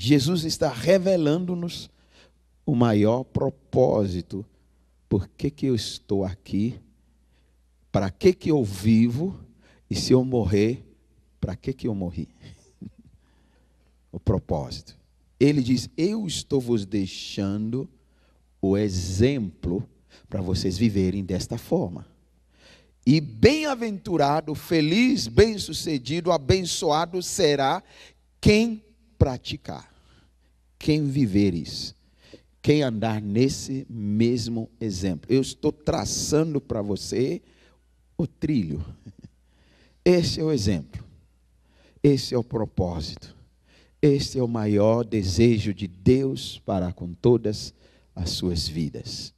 Jesus está revelando-nos o maior propósito. Por que, que eu estou aqui? Para que, que eu vivo? E se eu morrer, para que, que eu morri? o propósito. Ele diz: Eu estou vos deixando o exemplo para vocês viverem desta forma. E bem-aventurado, feliz, bem-sucedido, abençoado será quem praticar, quem viveres, quem andar nesse mesmo exemplo. Eu estou traçando para você o trilho. Esse é o exemplo. Esse é o propósito. Esse é o maior desejo de Deus para com todas as suas vidas.